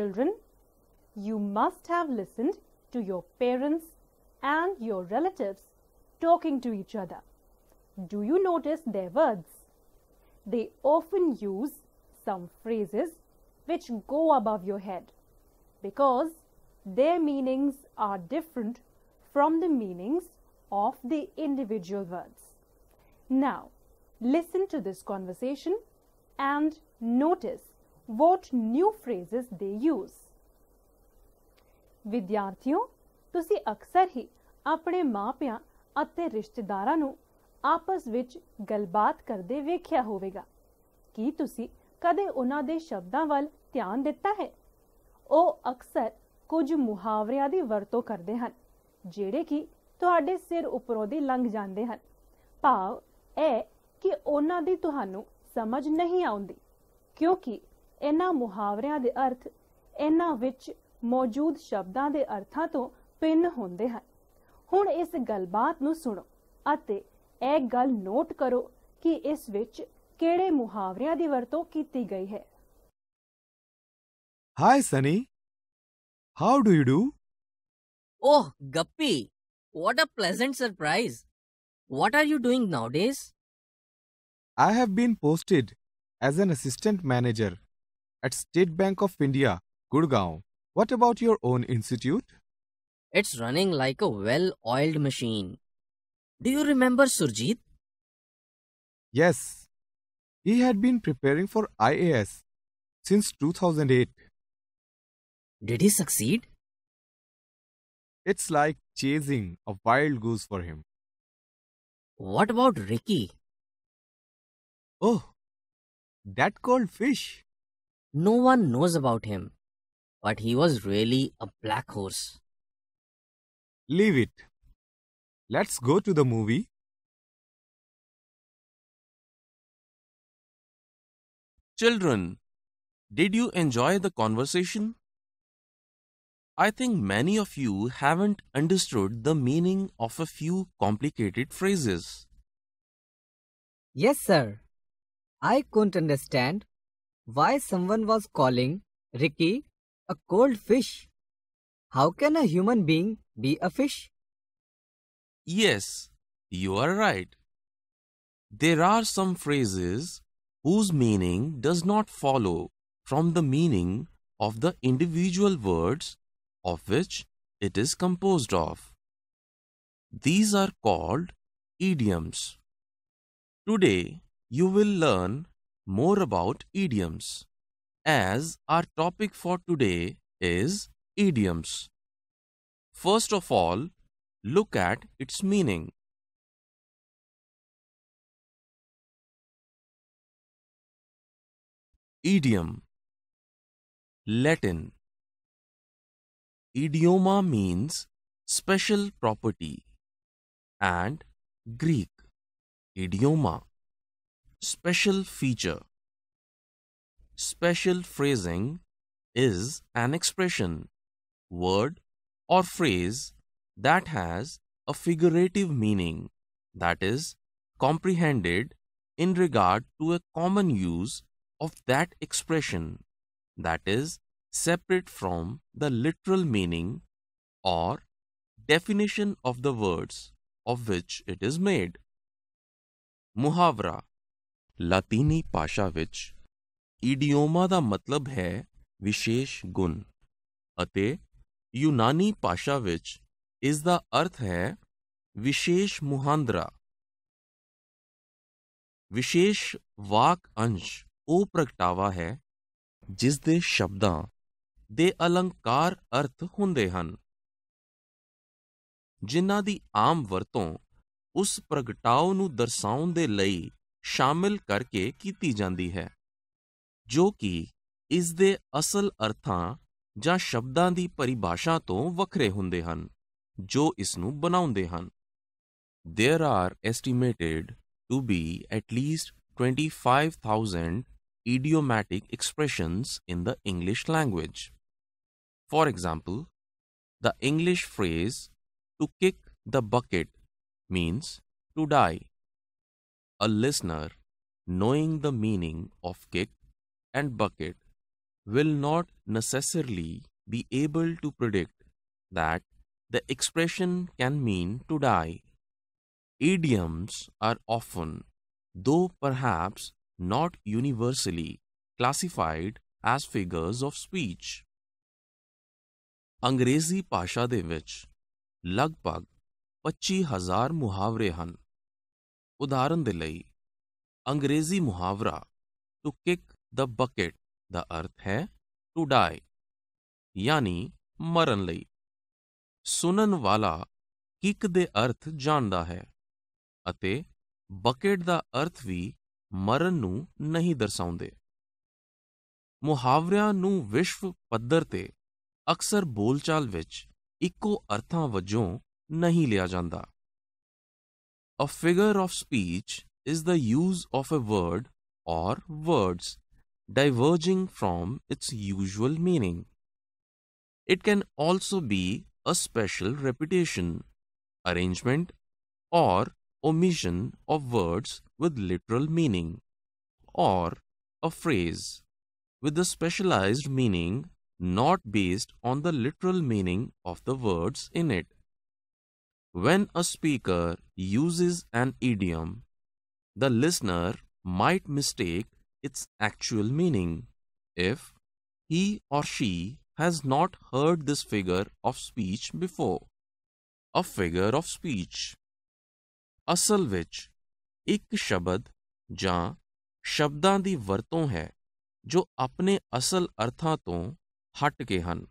Children, you must have listened to your parents and your relatives talking to each other. Do you notice their words? They often use some phrases which go above your head because their meanings are different from the meanings of the individual words. Now, listen to this conversation and notice what new phrases they use ਵਿਦਿਆਰਥੀਓ ਤੁਸੀਂ ਅਕਸਰ ਹੀ ਆਪਣੇ ਮਾਪਿਆਂ ਅਤੇ ਰਿਸ਼ਤੇਦਾਰਾਂ ਨੂੰ ਆਪਸ ਵਿੱਚ ਗੱਲਬਾਤ ਕਰਦੇ ਵੇਖਿਆ ਹੋਵੇਗਾ ਕੀ ਤੁਸੀਂ ਕਦੇ ਉਹਨਾਂ ਦੇ ਸ਼ਬਦਾਂ ਵੱਲ ਧਿਆਨ ਦਿੱਤਾ ਹੈ ਉਹ ਅਕਸਰ ਕੁਝ ਮੁਹਾਵਰਿਆਂ ਦੀ ਵਰਤੋਂ ਕਰਦੇ ਹਨ ਜਿਹੜੇ ਕਿ ਤੁਹਾਡੇ ਸਿਰ ਉੱਪਰੋਂ ਦੀ ਲੰਘ ਜਾਂਦੇ ਹਨ ਭਾਵ ਇਹ ਕਿ ਉਹਨਾਂ ਦੀ ਤੁਹਾਨੂੰ ਸਮਝ ਨਹੀਂ ਆਉਂਦੀ ਕਿਉਂਕਿ ਇਹਨਾਂ ਮੁਹਾਵਰਿਆਂ ਦੇ ਅਰਥ ਇਹਨਾਂ ਵਿੱਚ ਮੌਜੂਦ ਸ਼ਬਦਾਂ ਦੇ ਅਰਥਾਂ ਤੋਂ ਭਿੰਨ ਹੁੰਦੇ ਹਨ ਹੁਣ ਇਸ ਗੱਲਬਾਤ ਨੂੰ ਸੁਣੋ ਅਤੇ ਇਹ ਗੱਲ ਨੋਟ ਕਰੋ ਕਿ ਇਸ ਵਿੱਚ ਕਿਹੜੇ ਮੁਹਾਵਰਿਆਂ ਦੀ ਵਰਤੋਂ ਕੀਤੀ ਗਈ ਹੈ hi Sunny how do you do oh ਗੱਪੀ what a pleasant surprise What are you doing nowadays? I have been posted as an assistant manager at State Bank of India, Gurgaon. What about your own institute? It's running like a well-oiled machine. Do you remember Surjit? Yes. He had been preparing for IAS since 2008. Did he succeed? It's like chasing a wild goose for him. What about Ricky? Oh, that cold fish. No one knows about him, but he was really a black horse. Leave it. Let's go to the movie. Children, did you enjoy the conversation? I think many of you haven't understood the meaning of a few complicated phrases. Yes, sir. I couldn't understand why someone was calling Ricky a cold fish. How can a human being be a fish? Yes, you are right. There are some phrases whose meaning does not follow from the meaning of the individual words of which it is composed of. These are called idioms. Today, you will learn more about idioms as our topic for today is idioms. First of all, look at its meaning. Idiom Latin Idioma means special property and Greek idioma Special feature Special phrasing is an expression, word or phrase that has a figurative meaning that is comprehended in regard to a common use of that expression that is separate from the literal meaning or definition of the words of which it is made. Muhavra ਲਾਤੀਨੀ ਭਾਸ਼ਾ ਵਿੱਚ ਈਡੀਓਮਾ ਦਾ ਮਤਲਬ ਹੈ ਵਿਸ਼ੇਸ਼ ਗੁਣ ਅਤੇ ਯੂਨਾਨੀ ਭਾਸ਼ਾ ਵਿੱਚ ਇਸ ਦਾ ਅਰਥ ਹੈ ਵਿਸ਼ੇਸ਼ ਮੁਹਾਂਦਰਾ ਵਿਸ਼ੇਸ਼ ਵਾਕ ਅੰਸ਼ ਉਹ ਪ੍ਰਗਟਾਵਾ ਹੈ ਜਿਸ ਦੇ ਸ਼ਬਦਾਂ ਦੇ ਅਲੰਕਾਰ ਅਰਥ ਹੁੰਦੇ ਹਨ ਜਿਨ੍ਹਾਂ ਦੀ ਆਮ ਵਰਤੋਂ ਉਸ ਪ੍ਰਗਟਾਉ ਨੂੰ ਦਰਸਾਉਣ ਦੇ ਲਈ ਸ਼ਾਮਿਲ ਕਰਕੇ ਕੀਤੀ ਜਾਂਦੀ ਹੈ ਜੋ ਕਿ ਇਸ ਦੇ ਅਸਲ ਅਰਥਾਂ ਜਾਂ ਸ਼ਬਦਾਂ ਦੀ ਪਰਿਭਾਸ਼ਾ ਤੋਂ ਵੱਖਰੇ ਹੁੰਦੇ ਹਨ ਜੋ ਇਸ ਨੂੰ ਬਣਾਉਂਦੇ ਹਨ there are estimated to be at least 25,000 idiomatic expressions in the English language. For example, the English phrase to kick the bucket means to die. A listener knowing the meaning of kick and bucket will not necessarily be able to predict that the expression can mean to die. Idioms are often, though perhaps not universally, classified as figures of speech. Angrezi ਭਾਸ਼ਾ ਦੇ ਵਿੱਚ hazar muhavrehan. ਉਦਾਹਰਨ ਦੇ ਲਈ ਅੰਗਰੇਜ਼ੀ ਮੁਹਾਵਰਾ to ਕਿਕ the bucket ਦਾ ਅਰਥ ਹੈ ਟੂ ਡਾਈ ਯਾਨੀ ਮਰਨ ਲਈ ਸੁਣਨ ਵਾਲਾ ਕਿਕ ਦੇ ਅਰਥ ਜਾਣਦਾ ਹੈ ਅਤੇ ਬਕਟ ਦਾ ਅਰਥ ਵੀ ਮਰਨ ਨੂੰ ਨਹੀਂ ਦਰਸਾਉਂਦੇ ਮੁਹਾਵਰਿਆਂ ਨੂੰ ਵਿਸ਼ਵ ਪੱਧਰ ਤੇ ਅਕਸਰ ਬੋਲਚਾਲ ਵਿੱਚ ਇੱਕੋ ਅਰਥਾਂ ਵਜੋਂ ਨਹੀਂ ਲਿਆ ਜਾਂਦਾ A figure of speech is the use of a word or words diverging from its usual meaning. It can also be a special repetition, arrangement, or omission of words with literal meaning, or a phrase with a specialized meaning not based on the literal meaning of the words in it. When a speaker uses an idiom, the listener might mistake its actual meaning if he or she has not heard this figure of speech before. A figure of speech. ਅਸਲ ਵਿੱਚ ਇੱਕ ਸ਼ਬਦ ਜਾਂ ਸ਼ਬਦਾਂ ਦੀ varton ਹੈ jo apne asal ਤੋਂ ਹਟ ਕੇ ਹਨ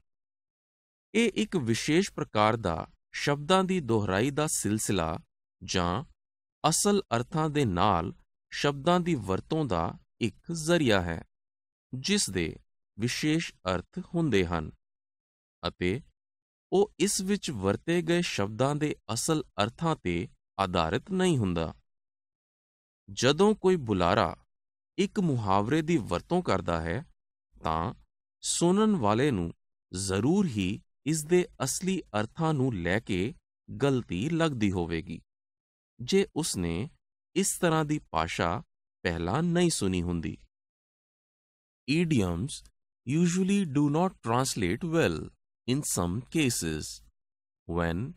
ਇਹ ik vishesh ਪ੍ਰਕਾਰ ਸ਼ਬਦਾਂ ਦੀ ਦੁਹਰਾਈ ਦਾ ਸਿਲਸਿਲਾ ਜਾਂ ਅਸਲ ਅਰਥਾਂ ਦੇ ਨਾਲ ਸ਼ਬਦਾਂ ਦੀ ਵਰਤੋਂ ਦਾ ਇੱਕ ਜ਼ਰੀਆ ਹੈ ਜਿਸ ਦੇ ਵਿਸ਼ੇਸ਼ ਅਰਥ ਹੁੰਦੇ ਹਨ ਅਤੇ ਉਹ ਇਸ ਵਿੱਚ ਵਰਤੇ ਗਏ ਸ਼ਬਦਾਂ ਦੇ ਅਸਲ ਅਰਥਾਂ ਤੇ ਆਧਾਰਿਤ ਨਹੀਂ ਹੁੰਦਾ ਜਦੋਂ ਕੋਈ ਬੁਲਾਰਾ ਇੱਕ ਮੁਹਾਵਰੇ ਦੀ ਵਰਤੋਂ ਕਰਦਾ ਹੈ ਤਾਂ ਸੁਣਨ ਵਾਲੇ ਨੂੰ ਜ਼ਰੂਰ ਹੀ इस दे असली अर्था लैके गलती लगती होगी जे उसने इस तरह की भाषा पहला नहीं सुनी होंगी idioms usually do not translate well in some cases when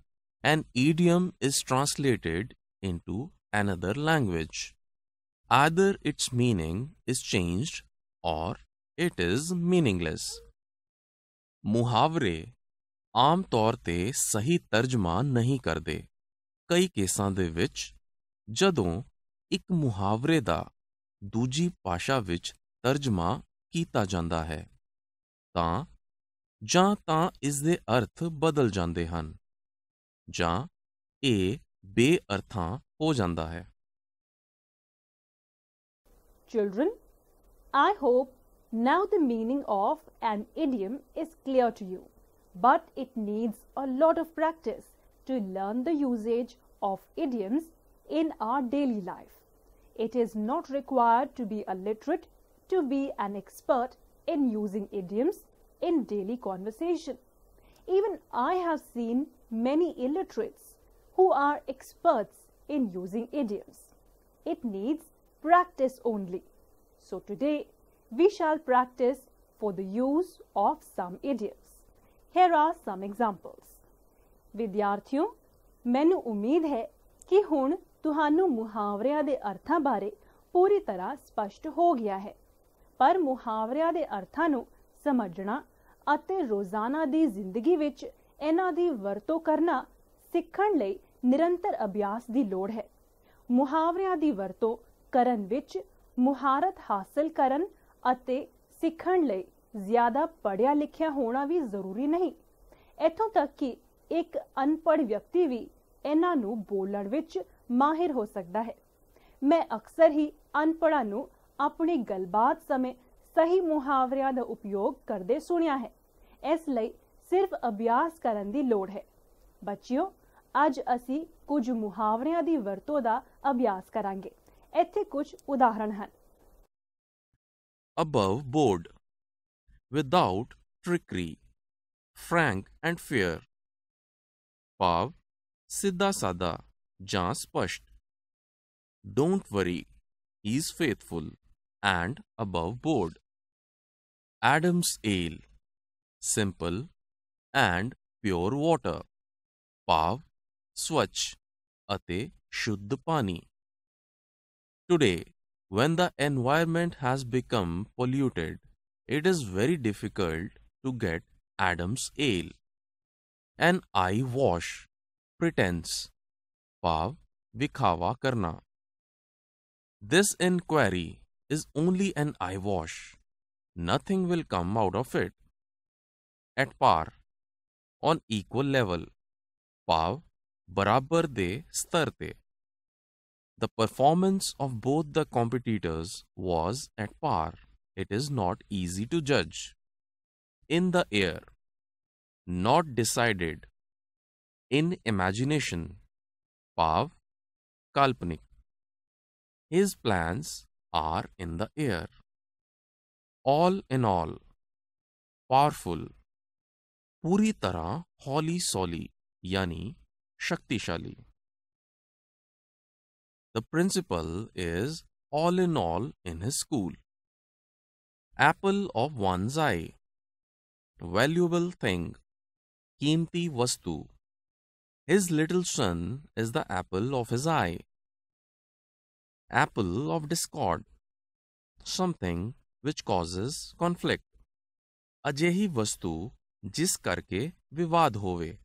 an idiom is translated in into another language other its meaning is change or it is meaningless मुहावरे ਆਮ ਤੌਰ ਤੇ ਸਹੀ ਤਰਜਮਾ ਨਹੀਂ ਕਰਦੇ ਕਈ ਕੇਸਾਂ ਦੇ ਵਿੱਚ ਜਦੋਂ ਇੱਕ ਮੁਹਾਵਰੇ ਦਾ ਦੂਜੀ ਭਾਸ਼ਾ ਵਿੱਚ ਤਰਜਮਾ ਕੀਤਾ ਜਾਂਦਾ ਹੈ ਤਾਂ ਜਾਂ ਤਾਂ ਇਸ ਦੇ ਅਰਥ ਬਦਲ ਜਾਂਦੇ ਹਨ ਜਾਂ ਇਹ ਬੇਅਰਥਾਂ ਹੋ ਜਾਂਦਾ ਹੈ Children, I hope now the meaning of an idiom is clear to you. but it needs a lot of practice to learn the usage of idioms in our daily life. It is not required to be a literate to be an expert in using idioms in daily conversation. Even I have seen many illiterates who are experts in using idioms. It needs practice only. So today we shall practice for the use of some idioms. here are some examples ਵਿਦਿਆਰਥੀਓ ਮੈਨੂੰ ਉਮੀਦ ਹੈ ਕਿ ਹੁਣ ਤੁਹਾਨੂੰ ਮੁਹਾਵਰਿਆਂ ਦੇ ਅਰਥਾਂ ਬਾਰੇ ਪੂਰੀ ਤਰ੍ਹਾਂ ਸਪਸ਼ਟ ਹੋ ਗਿਆ ਹੈ ਪਰ ਮੁਹਾਵਰਿਆਂ ਦੇ ਅਰਥਾਂ ਨੂੰ ਸਮਝਣਾ ਅਤੇ ਰੋਜ਼ਾਨਾ ਦੀ ਜ਼ਿੰਦਗੀ ਵਿੱਚ ਇਹਨਾਂ ਦੀ ਵਰਤੋਂ ਕਰਨਾ ਸਿੱਖਣ ਲਈ ਨਿਰੰਤਰ ਅਭਿਆਸ ਦੀ ਲੋੜ ਹੈ ਮੁਹਾਵਰਿਆਂ ਦੀ ਵਰਤੋਂ ਕਰਨ ਵਿੱਚ ਮੁਹਾਰਤ ਹਾਸਲ ਕਰਨ ਅਤੇ ਸਿੱਖਣ ਲਈ ਜ਼ਿਆਦਾ ਪੜਿਆ ਲਿਖਿਆ ਹੋਣਾ ਵੀ ਜ਼ਰੂਰੀ ਨਹੀਂ ਇਥੋਂ ਤੱਕ ਕਿ ਇੱਕ ਅਨਪੜ੍ਹ ਵਿਅਕਤੀ ਵੀ ਇਹਨਾਂ ਨੂੰ ਬੋਲਣ ਵਿੱਚ ਮਾਹਿਰ ਹੋ ਸਕਦਾ ਹੈ ਮੈਂ ਅਕਸਰ ਹੀ ਅਨਪੜ੍ਹਾਂ ਨੂੰ ਆਪਣੀ ਗੱਲਬਾਤ ਸਮੇਂ ਸਹੀ ਮੁਹਾਵਰਿਆਂ ਦਾ ਉਪਯੋਗ ਕਰਦੇ ਸੁਣਿਆ ਹੈ ਇਸ ਲਈ ਸਿਰਫ ਅਭਿਆਸ ਕਰਨ ਦੀ ਲੋੜ ਹੈ ਬੱਚਿਓ ਅੱਜ ਅਸੀਂ ਕੁਝ ਮੁਹਾਵਰਿਆਂ ਦੀ ਵਰਤੋਂ ਦਾ ਅਭਿਆਸ ਕਰਾਂਗੇ ਇੱਥੇ ਕੁਝ ਉਦਾਹਰਣ ਹਨ above board without trickery, frank and fair. Pav, Siddha Sada, Jan Don't worry, he is faithful and above board. Adam's Ale, simple and pure water. Pav, Swachh aṭe ਸ਼ੁੱਧ Today, when the environment has become polluted it is very difficult to get Adam's ale. An eye wash, pretense, pav, vikhawa karna. This inquiry is only an eye wash. Nothing will come out of it. At par, on equal level, pav, barabar de, star The performance of both the competitors was at par it is not easy to judge. In the air, not decided. In imagination, Pav, Kalpanik. His plans are in the air. All in all, powerful, पूरी holi soli, yani shakti shali. The principal is all in all in his school apple of one's eye, valuable thing, keemti vastu. His little son is the apple of his eye, apple of discord, something which causes conflict. अजेही vastu jis karke vivad hove.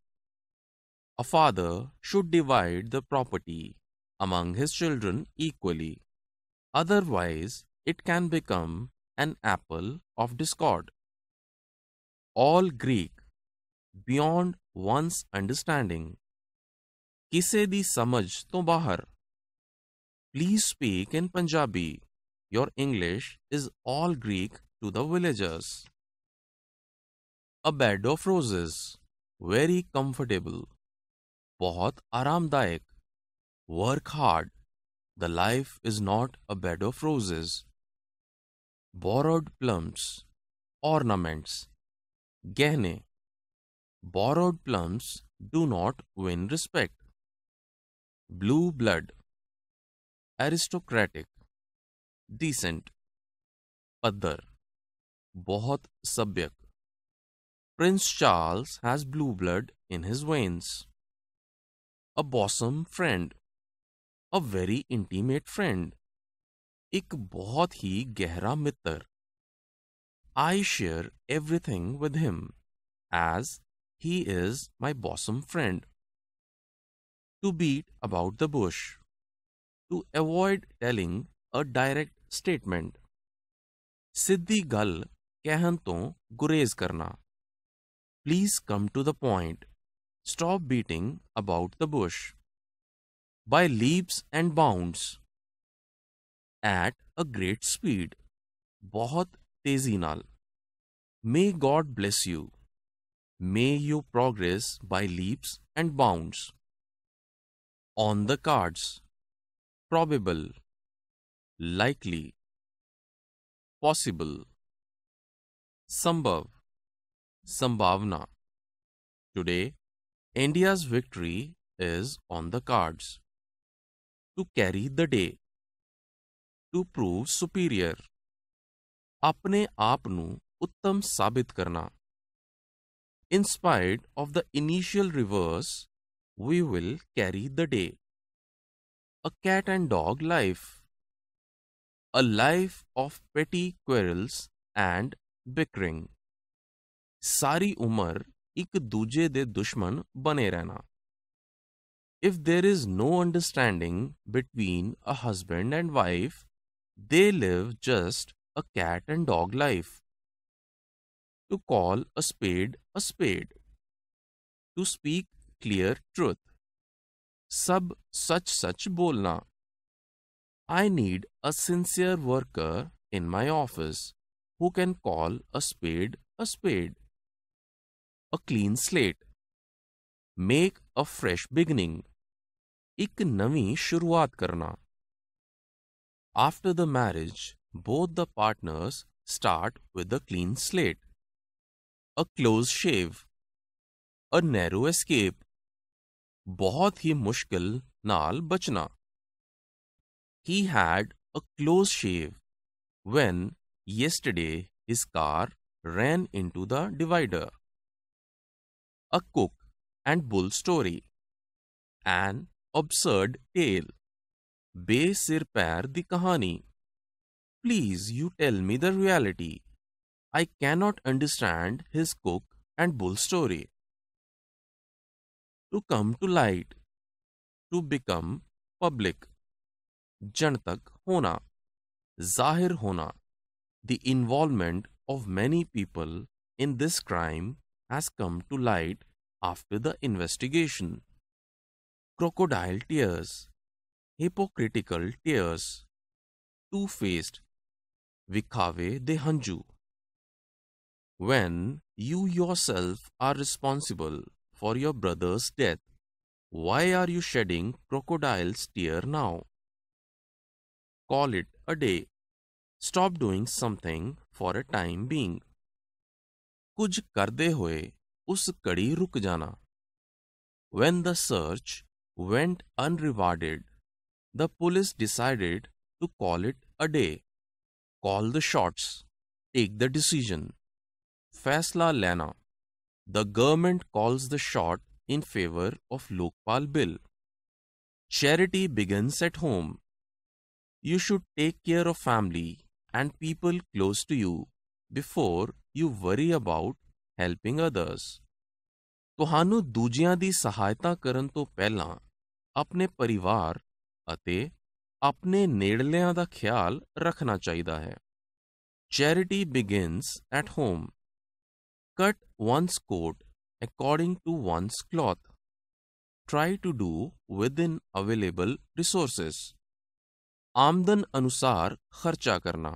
A father should divide the property among his children equally. Otherwise, it can become an apple of discord. All Greek, beyond one's understanding. Kise di samaj to bahar. Please speak in Punjabi. Your English is all Greek to the villagers. A bed of roses, very comfortable. बहुत आरामदायक. Work hard. The life is not a bed of roses borrowed plums, ornaments. Gehne, borrowed plums do not win respect. Blue blood, aristocratic, decent. Paddar, बहुत सभ्यक. Prince Charles has blue blood in his veins. A bosom friend, a very intimate friend. एक बहुत ही गहरा मित्र I share everything with him as he is my bosom friend to beat about the bush to avoid telling a direct statement सिद्धि गल कह तो गुरेज करना please come to the point stop beating about the bush by leaps and bounds at a great speed. बहुत तेजी May God bless you. May you progress by leaps and bounds. On the cards. Probable. Likely. Possible. Sambhav. Sambhavna. Today, India's victory is on the cards. To carry the day. To prove superior अपने आप उत्तम साबित करना in of the initial reverses we will carry the day a cat and dog life a life of petty quarrels and bickering सारी उम्र एक दूजे दे दुश्मन बने रहना if there is no understanding between a husband and wife They live just a cat and dog life. To call a spade a spade. To speak clear truth. Sub such such bolna. I need a sincere worker in my office who can call a spade a spade. A clean slate. Make a fresh beginning. Ik नवी शुरुआत karna. After the marriage, both the partners start with a clean slate, a close shave, a narrow escape, बहुत ही मुश्किल नाल बचना He had a close shave when yesterday his car ran into the divider. A cook and bull story. An absurd tale. Besir Pair the Kahani. Please you tell me the reality. I cannot understand his cook and bull story. To come to light. To become public. Jantak Hona. Zahir Hona. The involvement of many people in this crime has come to light after the investigation. Crocodile Tears hypocritical tears, two-faced, vikave de hanju. When you yourself are responsible for your brother's death, why are you shedding crocodile's tear now? Call it a day. Stop doing something for a time being. कुछ karde हुए us kadi रुक jana. When the search went unrewarded, the police decided to call it a day. Call the shots. Take the decision. Faisla Lana. The government calls the shot in favor of Lokpal Bill. Charity begins at home. You should take care of family and people close to you before you worry about helping others. ਤੁਹਾਨੂੰ ਦੂਜਿਆਂ ਦੀ ਸਹਾਇਤਾ ਕਰਨ ਤੋਂ ਪਹਿਲਾਂ ਆਪਣੇ ਪਰਿਵਾਰ ਅਤੇ ਆਪਣੇ ਨੇੜਲਿਆਂ ਦਾ ਖਿਆਲ ਰੱਖਣਾ ਚਾਹੀਦਾ ਹੈ charity begins at home cut one's coat according to one's cloth. Try to do within available resources. आमदन अनुसार खर्चा करना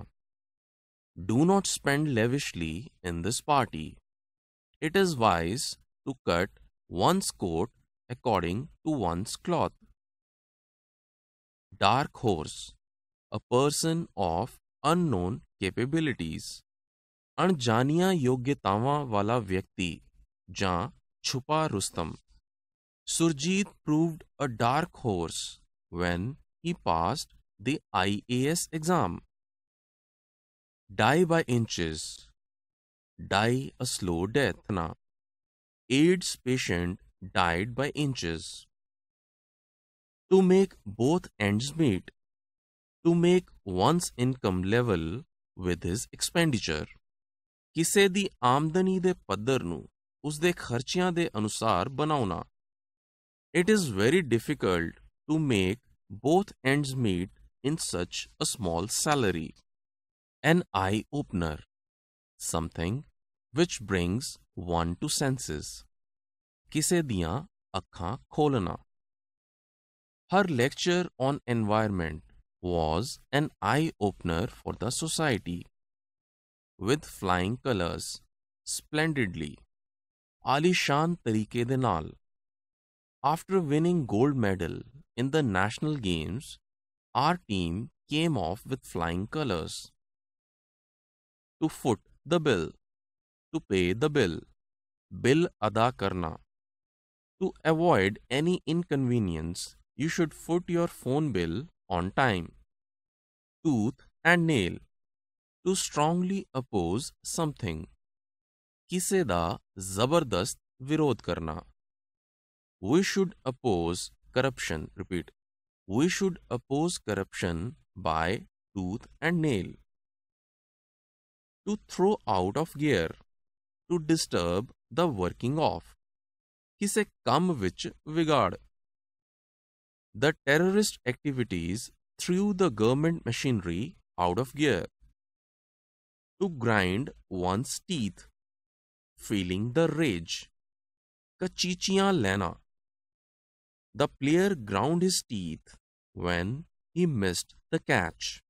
do not spend lavishly in this party it is wise to cut one's coat according to one's cloth dark horse, a person of unknown capabilities. अनजानिया योग्यतावां वाला व्यक्ति जा छुपा Rustam Surjit proved a dark horse when he passed the IAS exam. Die by inches. Die a slow death. Na. AIDS patient died by inches. to make both ends meet, to make one's income level with his expenditure. ਕਿਸੇ ਦੀ ਆਮਦਨੀ ਦੇ ਪੱਧਰ ਨੂੰ ਉਸ ਦੇ ਖਰਚਿਆਂ ਦੇ ਅਨੁਸਾਰ ਬਣਾਉਣਾ it is very difficult to make both ends meet in such a small salary an eye opener something which brings one to senses ਕਿਸੇ ਦੀਆਂ ਅੱਖਾਂ ਖੋਲਣਾ Her lecture on environment was an eye-opener for the society. With flying colors, splendidly, Alishan Tarike Denal. After winning gold medal in the national games, our team came off with flying colors. To foot the bill, to pay the bill, bill ada karna. To avoid any inconvenience, you should foot your phone bill on time. Tooth and nail. To strongly oppose something. किसे दा जबरदस्त विरोध करना We should oppose corruption. Repeat. We should oppose corruption by tooth and nail. To throw out of gear. To disturb the working of. ਕਿਸੇ ਕੰਮ vich ਵਿਗਾੜ the terrorist activities threw the government machinery out of gear to grind one's teeth, feeling the rage. Kachichian Lena. The player ground his teeth when he missed the catch.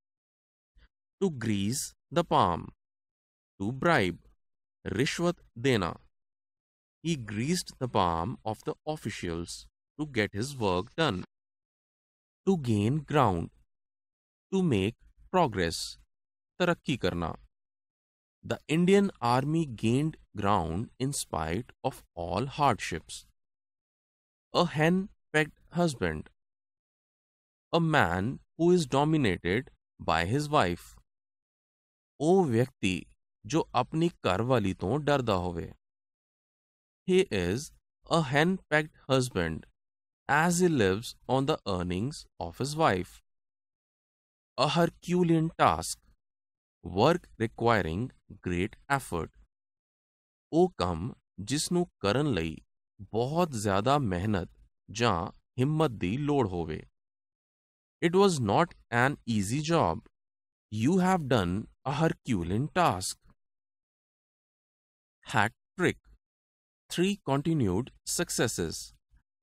To grease the palm. To bribe. Rishwat Dena. He greased the palm of the officials to get his work done. To gain ground, to make progress tarakki karna the indian army gained ground in spite of all hardships a hen pecked husband a man who is dominated by his wife o ਵਿਅਕਤੀ jo apni ਘਰਵਾਲੀ ਤੋਂ ਡਰਦਾ ਹੋਵੇ he is a hen pecked husband as he lives on the earnings of his wife. A Herculean task, work requiring great effort. O kam jisnu karan lai, bohat zyada mehnat, ja himmat di lod hove. It was not an easy job. You have done a Herculean task. Hat trick. Three continued successes.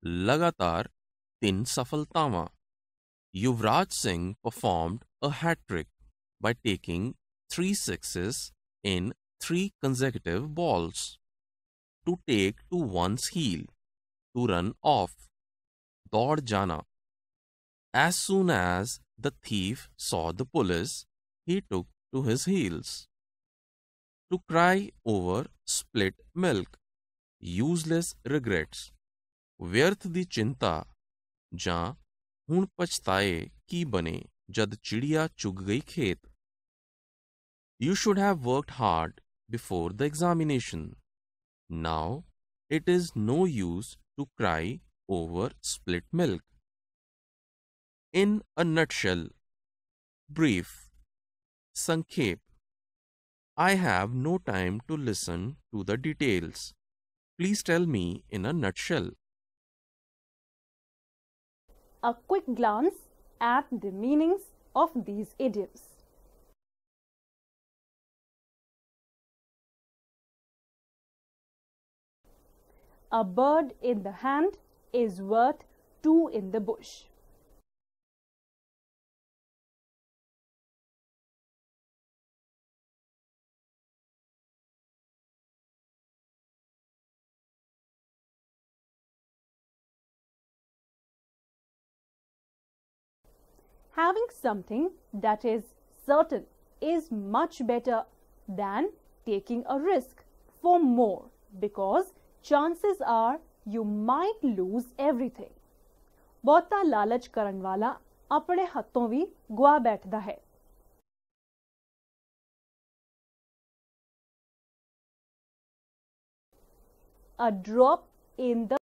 लगातार तीन सफलतावां Yuvraj Singh performed a hat trick by taking three sixes in three consecutive balls. To take to one's heel, to run off, daud jana. As soon as the thief saw the police, he took to his heels. To cry over split milk, useless regrets. ਵਿਅਰਥ ਦੀ ਚਿੰਤਾ ਜਾਂ ਹੁਣ ਪਛਤਾਏ ਕੀ ਬਨੇ ਜਦ ਚਿੜੀਆ ਚੁਗ ਗਈ ਖੇਤ You should have worked hard before the examination. Now, it is no use to cry over split milk. In a nutshell, brief, Sankhep, I have no time to listen to the details. Please tell me in a nutshell. a quick glance at the meanings of these idioms. A bird in the hand is worth two in the bush. having something that is certain is much better than taking a risk for more because chances are you might lose everything. ਬਹੁਤਾ ਲਾਲਚ ਕਰਨ apne ਆਪਣੇ ਹੱਥੋਂ ਵੀ ਗਵਾ ਬੈਠਦਾ drop in the